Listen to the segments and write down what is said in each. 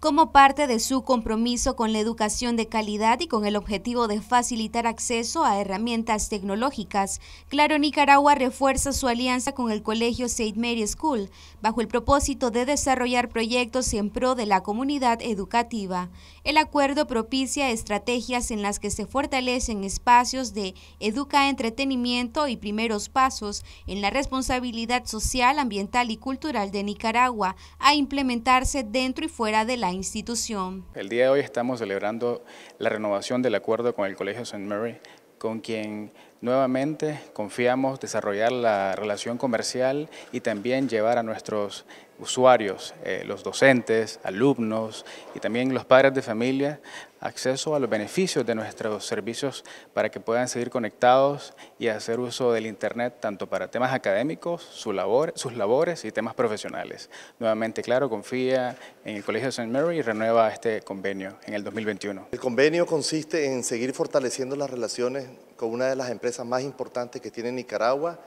como parte de su compromiso con la educación de calidad y con el objetivo de facilitar acceso a herramientas tecnológicas, Claro Nicaragua refuerza su alianza con el Colegio St. Mary School bajo el propósito de desarrollar proyectos en pro de la comunidad educativa. El acuerdo propicia estrategias en las que se fortalecen espacios de educa entretenimiento y primeros pasos en la responsabilidad social, ambiental y cultural de Nicaragua a implementarse dentro y fuera de la institución. El día de hoy estamos celebrando la renovación del acuerdo con el Colegio St. Mary, con quien Nuevamente confiamos desarrollar la relación comercial y también llevar a nuestros usuarios, eh, los docentes, alumnos y también los padres de familia acceso a los beneficios de nuestros servicios para que puedan seguir conectados y hacer uso del Internet tanto para temas académicos, sus labores y temas profesionales. Nuevamente, claro, confía en el Colegio de St. Mary y renueva este convenio en el 2021. El convenio consiste en seguir fortaleciendo las relaciones con una de las empresas más importantes que tiene Nicaragua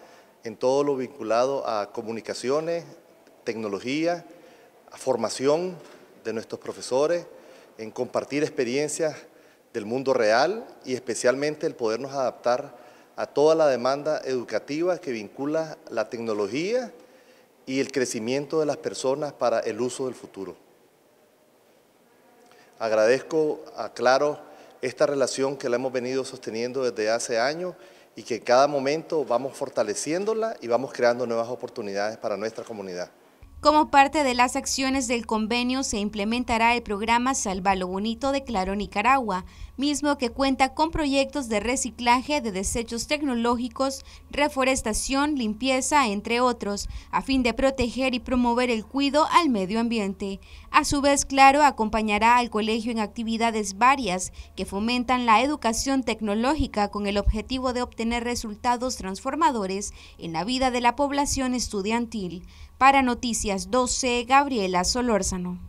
en todo lo vinculado a comunicaciones, tecnología, a formación de nuestros profesores, en compartir experiencias del mundo real y especialmente el podernos adaptar a toda la demanda educativa que vincula la tecnología y el crecimiento de las personas para el uso del futuro. Agradezco a Claro esta relación que la hemos venido sosteniendo desde hace años y que cada momento vamos fortaleciéndola y vamos creando nuevas oportunidades para nuestra comunidad. Como parte de las acciones del convenio se implementará el programa Salva lo Bonito de Claro Nicaragua, mismo que cuenta con proyectos de reciclaje de desechos tecnológicos, reforestación, limpieza, entre otros, a fin de proteger y promover el cuidado al medio ambiente. A su vez, Claro acompañará al colegio en actividades varias que fomentan la educación tecnológica con el objetivo de obtener resultados transformadores en la vida de la población estudiantil. Para Noticias 12, Gabriela Solórzano.